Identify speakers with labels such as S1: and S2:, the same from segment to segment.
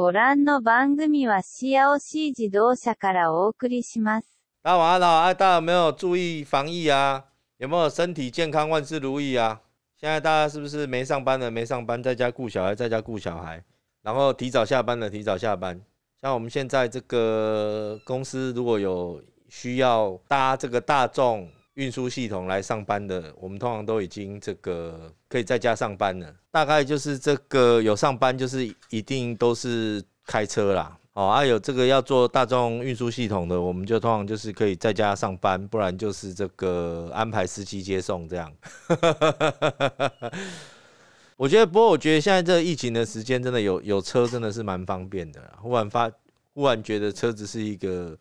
S1: ご覧の番組はシアオシー自動車からお送りします。大家晚上好啊！大家有没有注意防疫啊？有没有身体健康、万事如意啊？现在大家是不是没上班的没上班，在家顾小孩，在家顾小孩。然后提早下班的提早下班。像我们现在这个公司，如果有需要搭这个大众。运输系统来上班的，我们通常都已经这个可以在家上班了。大概就是这个有上班，就是一定都是开车啦。哦，啊，有这个要做大众运输系统的，我们就通常就是可以在家上班，不然就是这个安排司机接送这样。我觉得，不过我觉得现在这疫情的时间，真的有有车真的是蛮方便的。忽然发忽然觉得车子是一个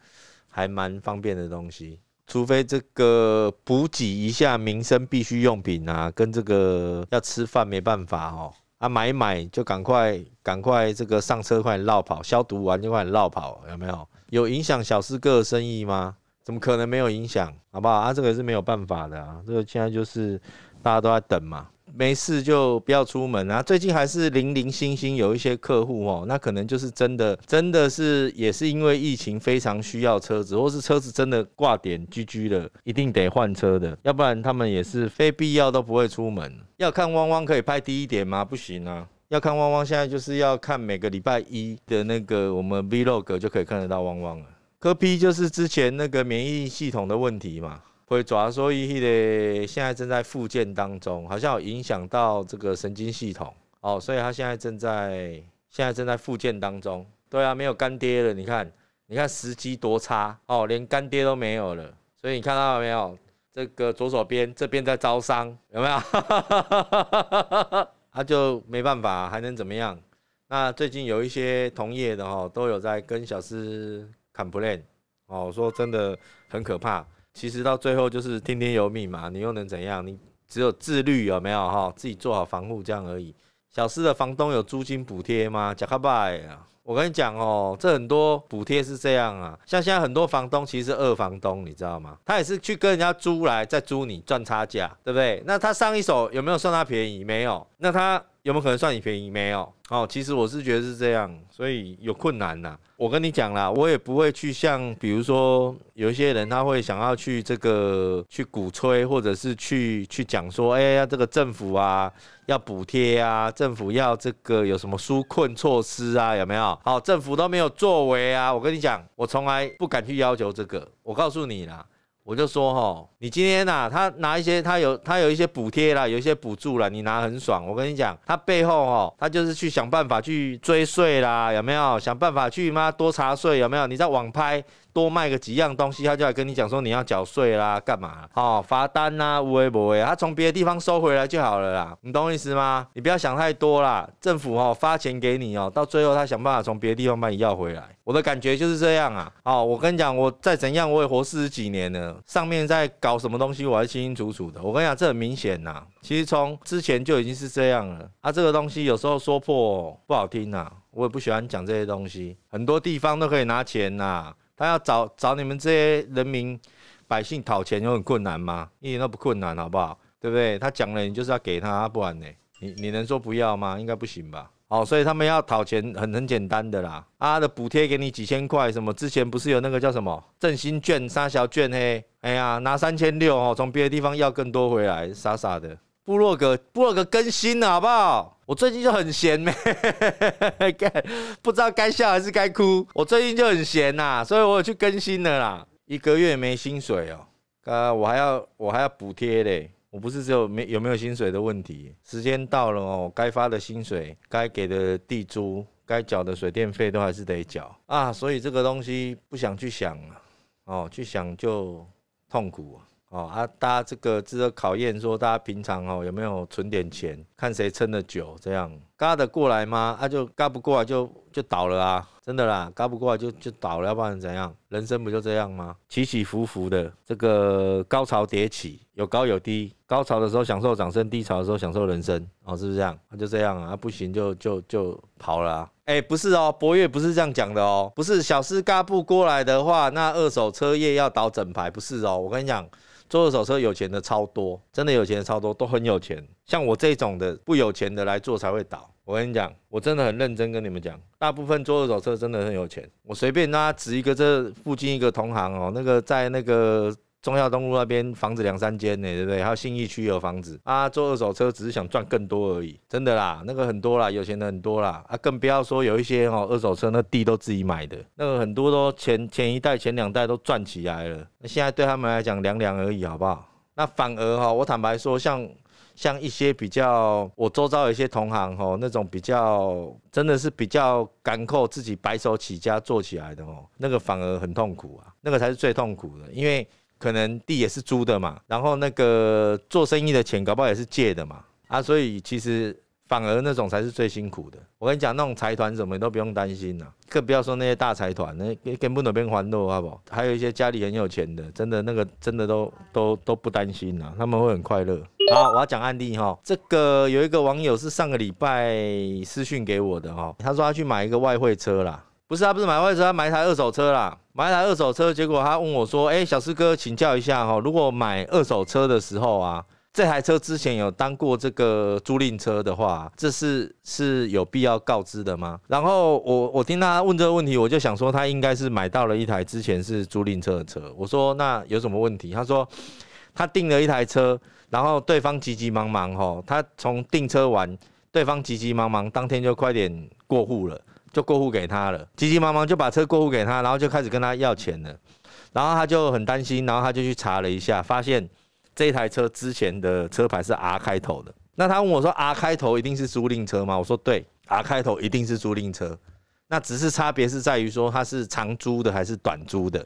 S1: 还蛮方便的东西。除非这个补给一下民生必需用品啊，跟这个要吃饭没办法哦，啊买买就赶快赶快这个上车快点绕跑，消毒完就快点绕跑，有没有？有影响小四哥生意吗？怎么可能没有影响？好不好？啊，这个是没有办法的啊，这个现在就是大家都在等嘛。没事就不要出门啊！最近还是零零星星有一些客户哦，那可能就是真的，真的是也是因为疫情非常需要车子，或是车子真的挂点 GG 的，一定得换车的，要不然他们也是非必要都不会出门。要看汪汪可以拍低一点吗？不行啊！要看汪汪现在就是要看每个礼拜一的那个我们 Vlog 就可以看得到汪汪了。科 P 就是之前那个免疫系统的问题嘛。会抓，所以他现在正在复健当中，好像有影响到这个神经系统哦，所以他现在正在现在正在复健当中。对啊，没有干爹了，你看，你看时机多差哦，连干爹都没有了。所以你看到了没有？这个左手边这边在招商，有没有？他就没办法，还能怎么样？那最近有一些同业的哈，都有在跟小司 complain 哦，说真的很可怕。其实到最后就是听天由命嘛，你又能怎样？你只有自律有没有哈？自己做好防护这样而已。小四的房东有租金补贴吗？吃卡拜啊。我跟你讲哦，这很多补贴是这样啊，像现在很多房东其实是二房东，你知道吗？他也是去跟人家租来再租你赚差价，对不对？那他上一手有没有算他便宜？没有。那他有没有可能算你便宜？没有。哦，其实我是觉得是这样，所以有困难呐。我跟你讲啦，我也不会去像比如说有一些人他会想要去这个去鼓吹，或者是去去讲说，哎呀，这个政府啊要补贴啊，政府要这个有什么纾困措施啊？有没有？好，政府都没有作为啊！我跟你讲，我从来不敢去要求这个。我告诉你啦，我就说哈，你今天呐，他拿一些，他有他有一些补贴啦，有一些补助啦，你拿很爽。我跟你讲，他背后吼，他就是去想办法去追税啦，有没有？想办法去妈多查税，有没有？你在网拍。多卖个几样东西，他就来跟你讲说你要缴税啦，干嘛？哦，罚单呐，无谓不谓，他从别的地方收回来就好了啦。你懂意思吗？你不要想太多啦。政府哦发钱给你哦，到最后他想办法从别的地方把你要回来。我的感觉就是这样啊。哦，我跟你讲，我再怎样我也活四十几年了，上面在搞什么东西，我还清清楚楚的。我跟你讲，这很明显呐。其实从之前就已经是这样了。啊，这个东西有时候说破不好听呐，我也不喜欢讲这些东西。很多地方都可以拿钱呐。他要找找你们这些人民百姓讨钱，有很困难吗？一点都不困难，好不好？对不对？他讲了，你就是要给他，不然呢？你你能说不要吗？应该不行吧？哦，所以他们要讨钱很很简单的啦。啊的补贴给你几千块，什么之前不是有那个叫什么振兴券、沙小券？嘿，哎呀，拿三千六哦，从别的地方要更多回来，傻傻的。布洛格布洛格更新了，好不好？我最近就很闲咩，不知道该笑还是该哭。我最近就很闲呐，所以我去更新了啦。一个月没薪水哦，啊，我还要我还要补贴嘞。我不是只有没有没有薪水的问题，时间到了哦，该发的薪水、该给的地租、该缴的水电费都还是得缴啊。所以这个东西不想去想啊，哦，去想就痛苦。哦啊，大家这个值得考验，说大家平常哦有没有存点钱，看谁撑得久，这样嘎得过来吗？啊，就嘎不过来就就倒了啊，真的啦，嘎不过来就就倒了，要不然怎样？人生不就这样吗？起起伏伏的，这个高潮迭起，有高有低，高潮的时候享受掌声，低潮的时候享受人生，哦，是不是这样？啊、就这样啊，不行就就就跑了，哎，不是哦，博越不是这样讲的哦，不是，小斯嘎不过来的话，那二手车业要倒整排，不是哦，我跟你讲。做二手车有钱的超多，真的有钱的超多，都很有钱。像我这种的不有钱的来做才会倒。我跟你讲，我真的很认真跟你们讲，大部分做二手车真的很有钱。我随便拉指一个这附近一个同行哦，那个在那个。中药东路那边房子两三间呢，对不对？还有信义区有房子啊。做二手车只是想赚更多而已，真的啦，那个很多啦，有钱的很多啦啊，更不要说有一些哦，二手车那地都自己买的，那个很多都前前一代前两代都赚起来了。那现在对他们来讲，两两而已，好不好？那反而哈，我坦白说，像像一些比较我周遭有一些同行哦，那种比较真的是比较敢扣自己白手起家做起来的哦，那个反而很痛苦啊，那个才是最痛苦的，因为。可能地也是租的嘛，然后那个做生意的钱搞不好也是借的嘛，啊，所以其实反而那种才是最辛苦的。我跟你讲，那种财团什么你都不用担心呐，更不要说那些大财团，那根本都不用还都好不好？还有一些家里很有钱的，真的那个真的都都都不担心呐，他们会很快乐。好，我要讲案例哈，这个有一个网友是上个礼拜私讯给我的哈，他说他去买一个外汇车啦。不是啊，不是买外要买一台二手车啦，买一台二手车。结果他问我说：“哎，小四哥，请教一下哈，如果买二手车的时候啊，这台车之前有当过这个租赁车的话，这是是有必要告知的吗？”然后我我听他问这个问题，我就想说他应该是买到了一台之前是租赁车的车。我说：“那有什么问题？”他说：“他订了一台车，然后对方急急忙忙哈，他从订车完，对方急急忙忙当天就快点过户了。”就过户给他了，急急忙忙就把车过户给他，然后就开始跟他要钱了，然后他就很担心，然后他就去查了一下，发现这台车之前的车牌是 R 开头的。那他问我说：“R 开头一定是租赁车吗？”我说：“对，R 开头一定是租赁车。那只是差别是在于说它是长租的还是短租的。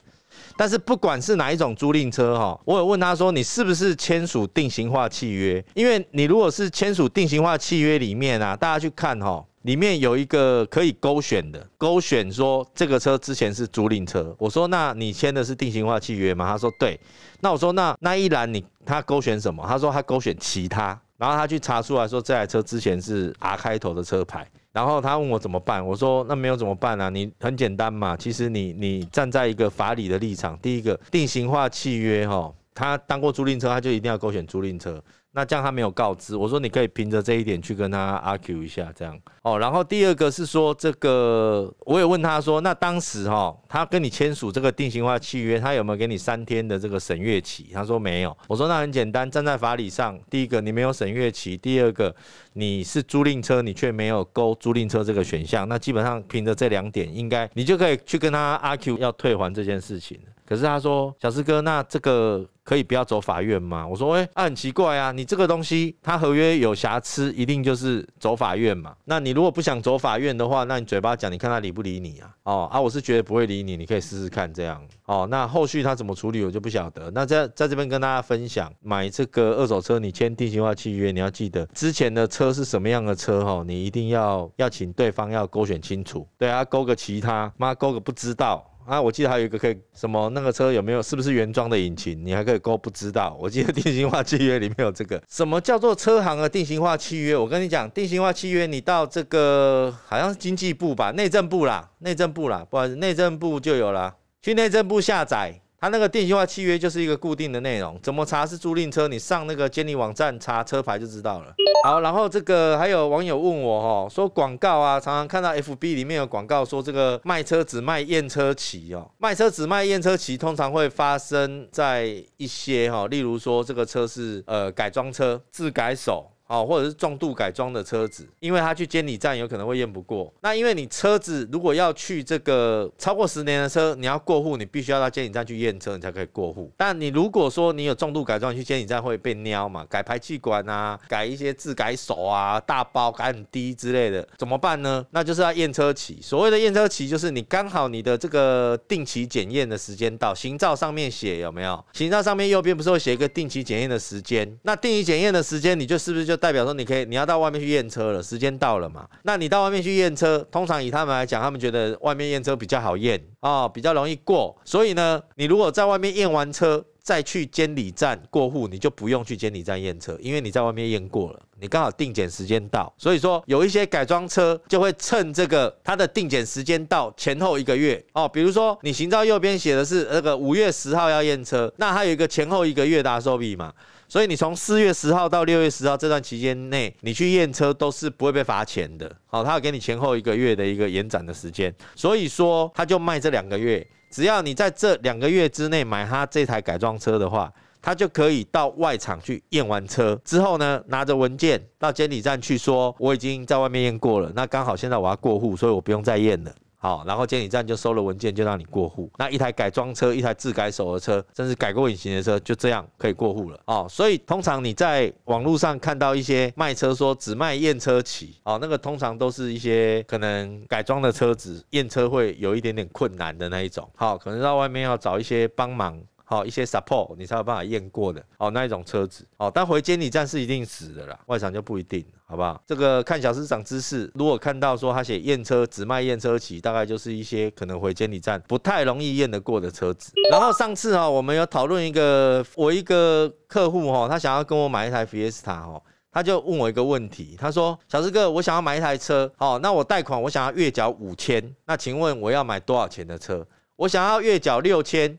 S1: 但是不管是哪一种租赁车哈，我有问他说你是不是签署定型化契约？因为你如果是签署定型化契约里面啊，大家去看哈。”里面有一个可以勾选的，勾选说这个车之前是租赁车。我说，那你签的是定型化契约吗？他说对。那我说那那一栏你他勾选什么？他说他勾选其他。然后他去查出来说这台车之前是 R 开头的车牌。然后他问我怎么办？我说那没有怎么办啊？你很简单嘛，其实你你站在一个法理的立场，第一个定型化契约哈，他当过租赁车，他就一定要勾选租赁车。那这样他没有告知，我说你可以凭着这一点去跟他阿 Q 一下，这样哦。然后第二个是说，这个我也问他说，那当时哈，他跟你签署这个定型化契约，他有没有给你三天的这个审阅期？他说没有。我说那很简单，站在法理上，第一个你没有审阅期，第二个你是租赁车，你却没有勾租赁车这个选项，那基本上凭着这两点，应该你就可以去跟他阿 Q 要退还这件事情。可是他说，小师哥，那这个。可以不要走法院吗？我说，哎，啊很奇怪啊，你这个东西，它合约有瑕疵，一定就是走法院嘛。那你如果不想走法院的话，那你嘴巴讲，你看他理不理你啊？哦，啊，我是觉得不会理你，你可以试试看这样。哦，那后续他怎么处理我就不晓得。那在在这边跟大家分享，买这个二手车，你签定型化契约，你要记得之前的车是什么样的车哈，你一定要要请对方要勾选清楚。对啊，勾个其他，妈勾个不知道。啊，我记得还有一个可以什么那个车有没有是不是原装的引擎？你还可以勾不知道。我记得定型化契约里面有这个，什么叫做车行的定型化契约？我跟你讲，定型化契约你到这个好像是经济部吧，内政部啦，内政部啦，不好意思，内政部就有啦。去内政部下载。他那个电气化契约就是一个固定的内容，怎么查是租赁车？你上那个监理网站查车牌就知道了。好，然后这个还有网友问我哈，说广告啊，常常看到 FB 里面有广告说这个卖车只卖验车旗哦，卖车只卖验车旗，通常会发生在一些哈，例如说这个车是呃改装车，自改手。哦，或者是重度改装的车子，因为他去监理站有可能会验不过。那因为你车子如果要去这个超过十年的车，你要过户，你必须要到监理站去验车，你才可以过户。但你如果说你有重度改装，去监理站会被撩嘛？改排气管啊，改一些自改手啊，大包改很低之类的，怎么办呢？那就是要验车期。所谓的验车期，就是你刚好你的这个定期检验的时间到，行照上面写有没有？行照上面右边不是会写一个定期检验的时间？那定期检验的时间，你就是不是就？就代表说，你可以，你要到外面去验车了，时间到了嘛？那你到外面去验车，通常以他们来讲，他们觉得外面验车比较好验啊，比较容易过。所以呢，你如果在外面验完车，再去监理站过户，你就不用去监理站验车，因为你在外面验过了，你刚好定检时间到。所以说，有一些改装车就会趁这个它的定检时间到前后一个月哦。比如说，你行照右边写的是那个五月十号要验车，那还有一个前后一个月达受笔嘛。所以你从四月十号到六月十号这段期间内，你去验车都是不会被罚钱的。好，他要给你前后一个月的一个延展的时间，所以说他就卖这两个月，只要你在这两个月之内买他这台改装车的话，他就可以到外厂去验完车之后呢，拿着文件到监理站去说我已经在外面验过了。那刚好现在我要过户，所以我不用再验了。好，然后监理站就收了文件，就让你过户。那一台改装车，一台自改手的车，甚至改过引擎的车，就这样可以过户了哦。所以通常你在网络上看到一些卖车说只卖验车起哦，那个通常都是一些可能改装的车子，验车会有一点点困难的那一种。好，可能到外面要找一些帮忙。好一些 support，你才有办法验过的。好那一种车子，好，但回监理站是一定死的啦，外场就不一定，好不好？这个看小师长知识，如果看到说他写验车只卖验车期，大概就是一些可能回监理站不太容易验得过的车子。然后上次啊，我们有讨论一个，我一个客户哈，他想要跟我买一台菲 s 斯塔哈，他就问我一个问题，他说小师哥，我想要买一台车，好，那我贷款我想要月缴五千，那请问我要买多少钱的车？我想要月缴六千。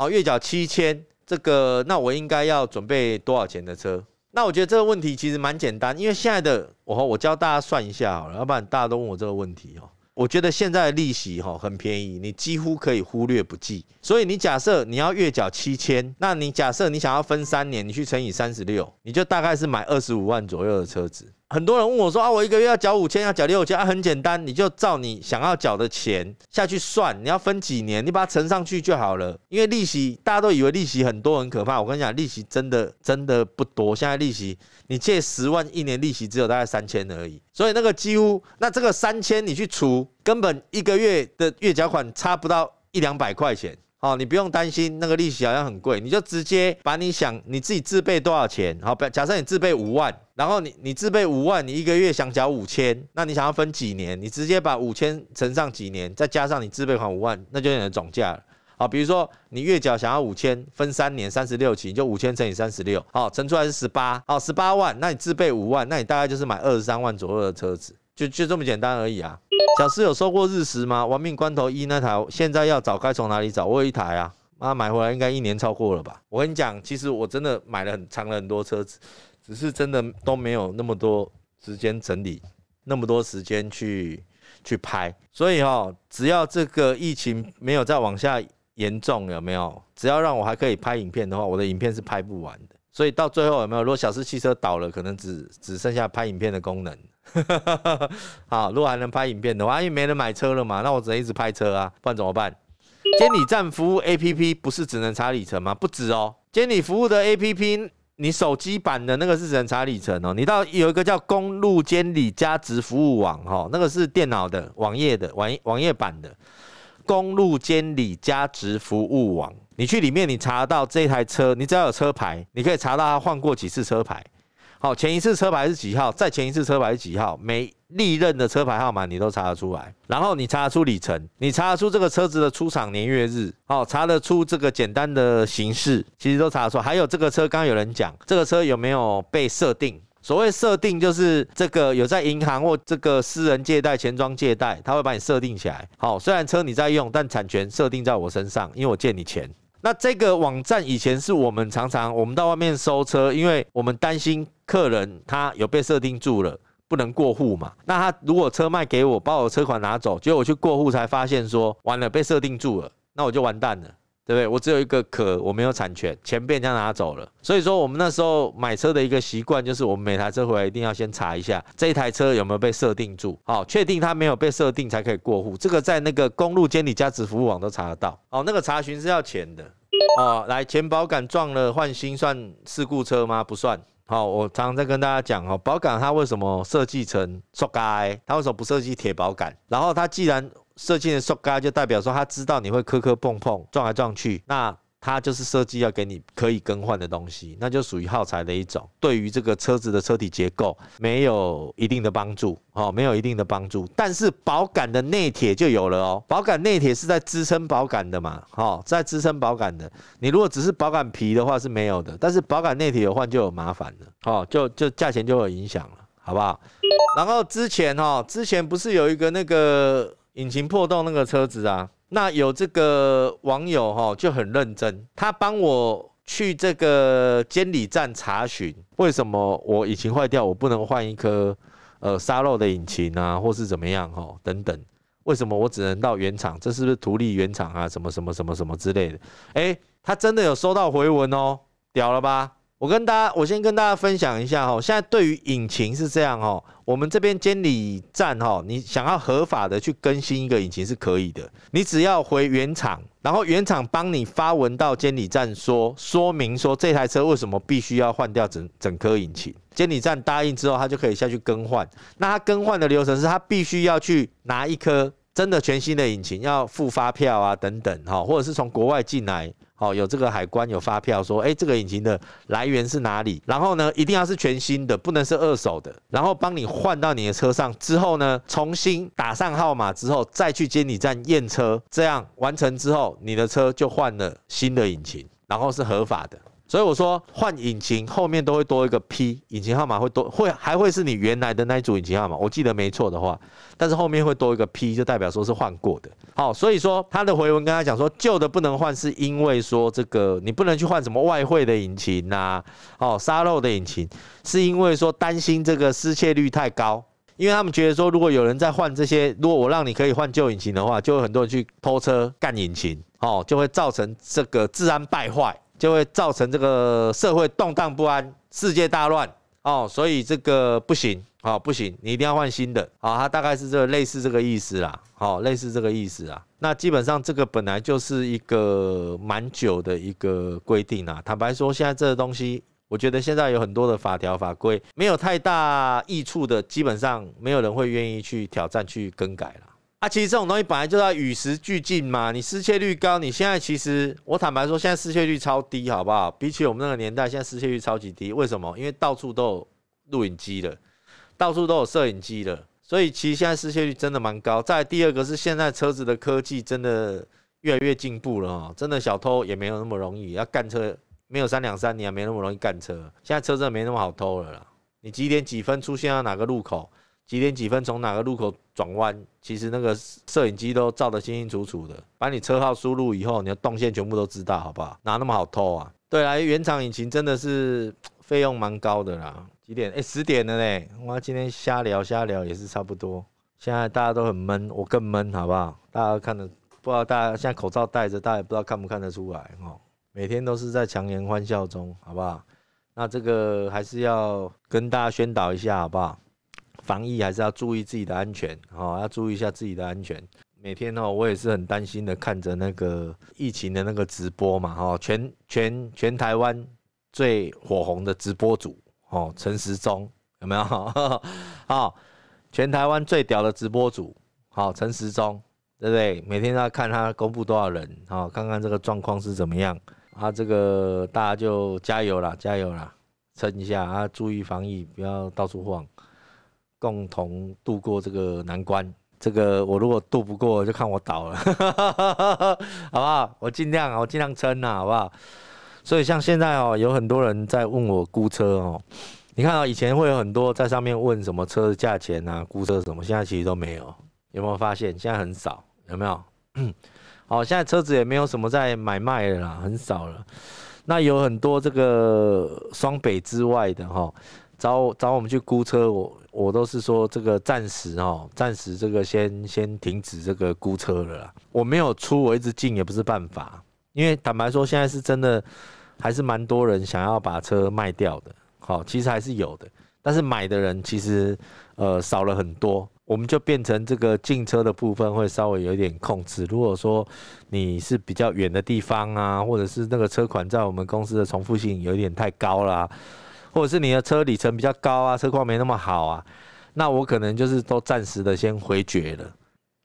S1: 好，月缴七千，这个那我应该要准备多少钱的车？那我觉得这个问题其实蛮简单，因为现在的我我教大家算一下好了，要不然大家都问我这个问题哦。我觉得现在的利息哈很便宜，你几乎可以忽略不计。所以你假设你要月缴七千，那你假设你想要分三年，你去乘以三十六，你就大概是买二十五万左右的车子。很多人问我说啊，我一个月要缴五千，要缴六千，啊，很简单，你就照你想要缴的钱下去算，你要分几年，你把它乘上去就好了。因为利息，大家都以为利息很多很可怕，我跟你讲，利息真的真的不多。现在利息，你借十万，一年利息只有大概三千而已，所以那个几乎，那这个三千你去除，根本一个月的月缴款差不到一两百块钱。好，你不用担心那个利息好像很贵，你就直接把你想你自己自备多少钱？好，假设你自备五万，然后你你自备五万，你一个月想缴五千，那你想要分几年？你直接把五千乘上几年，再加上你自备款五万，那就是你的总价了。好，比如说你月缴想要五千，分三年，三十六期，你就五千乘以三十六，好，乘出来是十八，好，十八万，那你自备五万，那你大概就是买二十三万左右的车子，就就这么简单而已啊。小四有收过日食吗？亡命关头一那台，现在要找该从哪里找？我有一台啊，妈买回来应该一年超过了吧？我跟你讲，其实我真的买了很长了很多车子，只是真的都没有那么多时间整理，那么多时间去去拍。所以哈，只要这个疫情没有再往下严重，有没有？只要让我还可以拍影片的话，我的影片是拍不完的。所以到最后有没有？如果小四汽车倒了，可能只只剩下拍影片的功能。好，如果还能拍影片的话，因为没人买车了嘛，那我只能一直拍车啊，不然怎么办？监理站服务 APP 不是只能查里程吗？不止哦，监理服务的 APP，你手机版的那个是只能查里程哦。你到有一个叫公路监理加值服务网哈，那个是电脑的网页的网网页版的公路监理加值服务网。你去里面，你查到这台车，你只要有车牌，你可以查到它换过几次车牌。好，前一次车牌是几号，再前一次车牌是几号，每历任的车牌号码你都查得出来。然后你查得出里程，你查得出这个车子的出厂年月日。好，查得出这个简单的形式，其实都查得出还有这个车，刚有人讲，这个车有没有被设定？所谓设定，就是这个有在银行或这个私人借贷钱庄借贷，他会把你设定起来。好，虽然车你在用，但产权设定在我身上，因为我借你钱。那这个网站以前是我们常常我们到外面收车，因为我们担心客人他有被设定住了，不能过户嘛。那他如果车卖给我，把我车款拿走，结果我去过户才发现说完了被设定住了，那我就完蛋了。对不对？我只有一个壳，我没有产权，钱被人家拿走了。所以说，我们那时候买车的一个习惯就是，我们每台车回来一定要先查一下，这台车有没有被设定住，好，确定它没有被设定才可以过户。这个在那个公路监理价值服务网都查得到。哦，那个查询是要钱的。哦，来，前保杆撞了换新算事故车吗？不算。好，我常常在跟大家讲哦，保杆它为什么设计成双盖？它为什么不设计铁保杆？然后它既然设计的塑胶就代表说，他知道你会磕磕碰碰、撞来撞去，那它就是设计要给你可以更换的东西，那就属于耗材的一种。对于这个车子的车体结构没有一定的帮助，哦，没有一定的帮助。但是保杆的内铁就有了哦，保杆内铁是在支撑保杆的嘛，哈，在支撑保杆的。你如果只是保杆皮的话是没有的，但是保杆内铁有换就有麻烦了，哦，就就价钱就有影响了，好不好？然后之前哈，之前不是有一个那个。引擎破洞那个车子啊，那有这个网友哈就很认真，他帮我去这个监理站查询，为什么我引擎坏掉，我不能换一颗呃沙漏的引擎啊，或是怎么样哈等等，为什么我只能到原厂，这是不是图利原厂啊，什么什么什么什么之类的？诶，他真的有收到回文哦，屌了吧？我跟大家，我先跟大家分享一下哦。现在对于引擎是这样哦，我们这边监理站哈，你想要合法的去更新一个引擎是可以的，你只要回原厂，然后原厂帮你发文到监理站说，说明说这台车为什么必须要换掉整整颗引擎。监理站答应之后，他就可以下去更换。那他更换的流程是，他必须要去拿一颗真的全新的引擎，要付发票啊等等哈，或者是从国外进来。哦，有这个海关有发票，说哎，这个引擎的来源是哪里？然后呢，一定要是全新的，不能是二手的。然后帮你换到你的车上之后呢，重新打上号码之后，再去监理站验车，这样完成之后，你的车就换了新的引擎，然后是合法的。所以我说换引擎后面都会多一个 P，引擎号码会多会还会是你原来的那一组引擎号码，我记得没错的话，但是后面会多一个 P，就代表说是换过的。好，所以说他的回文跟他讲说，旧的不能换，是因为说这个你不能去换什么外汇的引擎呐，哦，沙漏的引擎，是因为说担心这个失窃率太高，因为他们觉得说，如果有人在换这些，如果我让你可以换旧引擎的话，就有很多人去偷车干引擎，哦，就会造成这个治安败坏，就会造成这个社会动荡不安，世界大乱。哦，所以这个不行哦，不行，你一定要换新的啊。它大概是这类似这个意思啦，好，类似这个意思啊。那基本上这个本来就是一个蛮久的一个规定啦。坦白说，现在这个东西，我觉得现在有很多的法条法规没有太大益处的，基本上没有人会愿意去挑战去更改了。啊，其实这种东西本来就要与时俱进嘛。你失窃率高，你现在其实我坦白说，现在失窃率超低，好不好？比起我们那个年代，现在失窃率超级低。为什么？因为到处都有录影机了，到处都有摄影机了，所以其实现在失窃率真的蛮高。再第二个是现在车子的科技真的越来越进步了哦，真的小偷也没有那么容易要干车，没有三两三年没那么容易干车。现在车真的没那么好偷了。你几点几分出现在哪个路口？几点几分从哪个路口转弯？其实那个摄影机都照得清清楚楚的。把你车号输入以后，你的动线全部都知道，好不好？哪那么好偷啊？对啊，原厂引擎真的是费用蛮高的啦。几点？哎，十点了嘞！哇，今天瞎聊瞎聊也是差不多。现在大家都很闷，我更闷，好不好？大家看得不知道，大家现在口罩戴着，大家也不知道看不看得出来哦。每天都是在强颜欢笑中，好不好？那这个还是要跟大家宣导一下，好不好？防疫还是要注意自己的安全，哦，要注意一下自己的安全。每天哦，我也是很担心的，看着那个疫情的那个直播嘛，哈，全全全台湾最火红的直播主，哦，陈时中有没有？啊，全台湾最屌的直播主，好，陈时中，对不对？每天要看他公布多少人，好，看看这个状况是怎么样。啊，这个大家就加油啦，加油啦，撑一下啊！注意防疫，不要到处晃。共同度过这个难关。这个我如果渡不过，就看我倒了，好不好？我尽量，我尽量撑呐，好不好？所以像现在哦，有很多人在问我估车哦。你看哦，以前会有很多在上面问什么车的价钱啊，估车什么，现在其实都没有，有没有发现？现在很少，有没有？好，现在车子也没有什么在买卖的啦，很少了。那有很多这个双北之外的哈。找找我们去估车，我我都是说这个暂时哦，暂时这个先先停止这个估车了。我没有出，我一直进也不是办法，因为坦白说，现在是真的还是蛮多人想要把车卖掉的。好，其实还是有的，但是买的人其实呃少了很多，我们就变成这个进车的部分会稍微有点控制。如果说你是比较远的地方啊，或者是那个车款在我们公司的重复性有点太高了。或者是你的车里程比较高啊，车况没那么好啊，那我可能就是都暂时的先回绝了。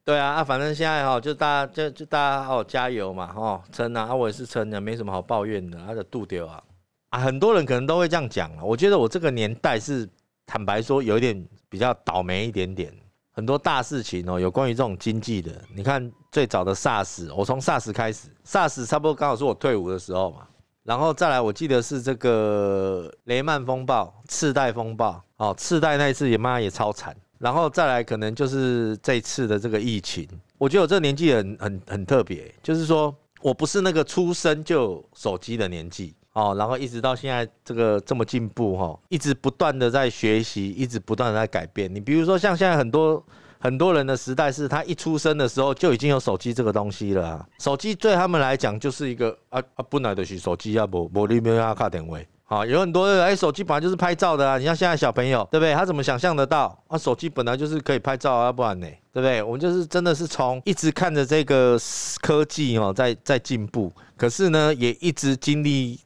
S1: 对啊，啊，反正现在哈，就大家就就大家哦加油嘛，吼撑啊，啊我也是撑的，没什么好抱怨的。他的度丢啊啊，很多人可能都会这样讲了。我觉得我这个年代是坦白说有一点比较倒霉一点点，很多大事情哦，有关于这种经济的。你看最早的 SARS，我从 SARS 开始，SARS 差不多刚好是我退伍的时候嘛。然后再来，我记得是这个雷曼风暴、次贷风暴，哦，次贷那一次也妈也超惨。然后再来，可能就是这次的这个疫情。我觉得我这年纪很很很特别，就是说我不是那个出生就手机的年纪，哦，然后一直到现在这个这么进步，哈，一直不断的在学习，一直不断的在改变。你比如说像现在很多。很多人的时代是他一出生的时候就已经有手机这个东西了，手机对他们来讲就是一个啊啊不奈得许手机啊摩摩利喵啊卡点位啊，有很多人哎手机本来就是拍照的啊，你像现在小朋友对不对？他怎么想象得到啊？手机本来就是可以拍照啊，不然呢？对不对？我就是真的是从一直看着这个科技哦在在进步，可是呢也一直经历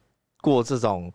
S1: 过这种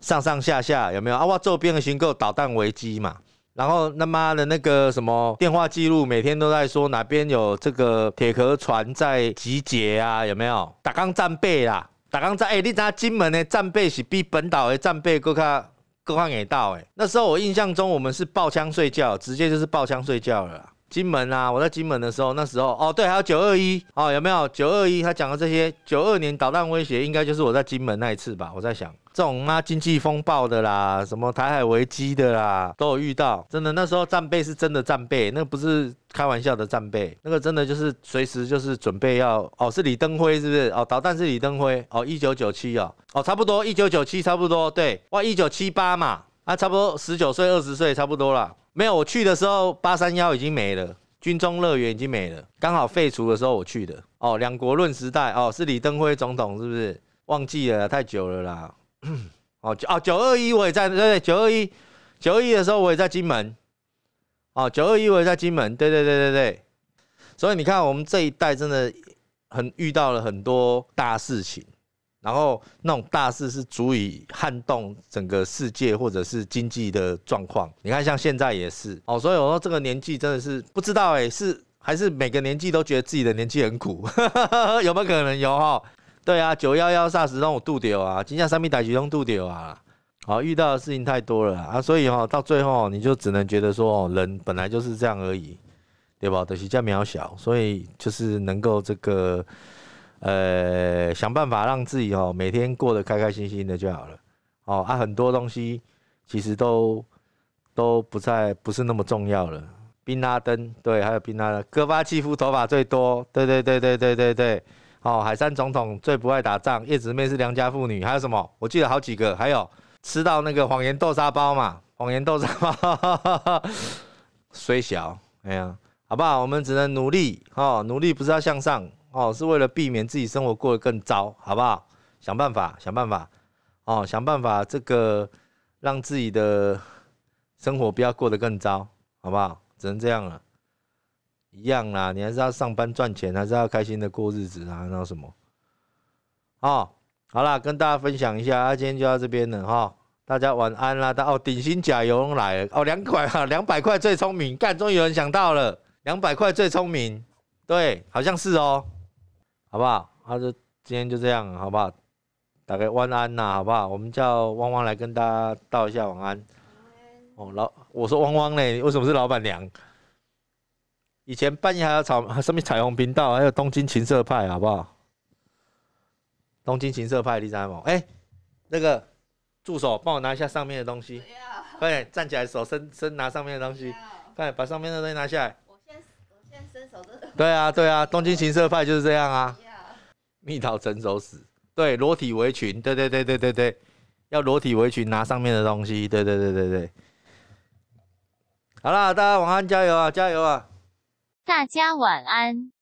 S1: 上上下下有没有啊？哇！做变形军购导弹危机嘛。然后他妈的那个什么电话记录，每天都在说哪边有这个铁壳船在集结啊？有没有打港战备啦？打港战，哎，你道金门的战备是比本岛的战备各看更看给到哎。那时候我印象中我们是抱枪睡觉，直接就是抱枪睡觉了。金门啊，我在金门的时候，那时候哦对，还有九二一哦，有没有九二一？他讲的这些九二年导弹威胁，应该就是我在金门那一次吧？我在想。这种啊经济风暴的啦，什么台海危机的啦，都有遇到。真的那时候战备是真的战备，那不是开玩笑的战备，那个真的就是随时就是准备要哦，是李登辉是不是？哦，导弹是李登辉哦，一九九七哦，哦差不多一九九七差不多对，哇一九七八嘛，啊差不多十九岁二十岁差不多了。没有我去的时候八三幺已经没了，军中乐园已经没了，刚好废除的时候我去的。哦，两国论时代哦，是李登辉总统是不是？忘记了太久了啦。嗯，哦，九，哦，九二一我也在，对对，九二一，九二一的时候我也在金门，哦，九二一我也在金门，对对对对对，所以你看我们这一代真的很遇到了很多大事情，然后那种大事是足以撼动整个世界或者是经济的状况。你看像现在也是，哦，所以我说这个年纪真的是不知道，哎，是还是每个年纪都觉得自己的年纪很苦，有没有可能有？哈。对啊，九幺幺霎时让我渡掉啊，今价三米打击中渡掉啊，好遇到的事情太多了啊，所以哈到最后你就只能觉得说，人本来就是这样而已，对不？东西较渺小，所以就是能够这个呃想办法让自己哦每天过得开开心心的就好了。哦啊，很多东西其实都都不在不是那么重要了。冰拉登，对，还有冰拉 n 戈巴契夫头发最多，对对对对对对对。哦，海山总统最不爱打仗，叶子妹是良家妇女，还有什么？我记得好几个，还有吃到那个谎言豆沙包嘛，谎言豆沙包虽小，哎呀，好不好？我们只能努力，哦，努力不是要向上，哦，是为了避免自己生活过得更糟，好不好？想办法，想办法，哦，想办法这个让自己的生活不要过得更糟，好不好？只能这样了。一样啦，你还是要上班赚钱，还是要开心的过日子啊？那什么？哦，好啦，跟大家分享一下，啊，今天就到这边了哈。大家晚安啦！哦，顶薪甲油来了哦，两块哈，两百块最聪明，干，终于有人想到了，两百块最聪明，对，好像是哦，好不好？那就今天就这样，好不好？大概晚安呐，好不好？我们叫汪汪来跟大家道一下晚安。晚安哦，老，我说汪汪嘞，为什么是老板娘？以前半夜还要炒上面彩虹频道，还有东京情色派，好不好？东京情色派第三幕，哎，那个助手帮我拿一下上面的东西，快点站起来，手伸伸拿上面的东西，快把上面的东西拿下来。我先我先伸手的。对啊对啊，东京情色派就是这样啊。蜜桃成熟史，对，裸体围裙，对对对对对对，要裸体围裙拿上面的东西，对对对对对。好啦，大家晚安，加油啊，加油啊！大家晚安。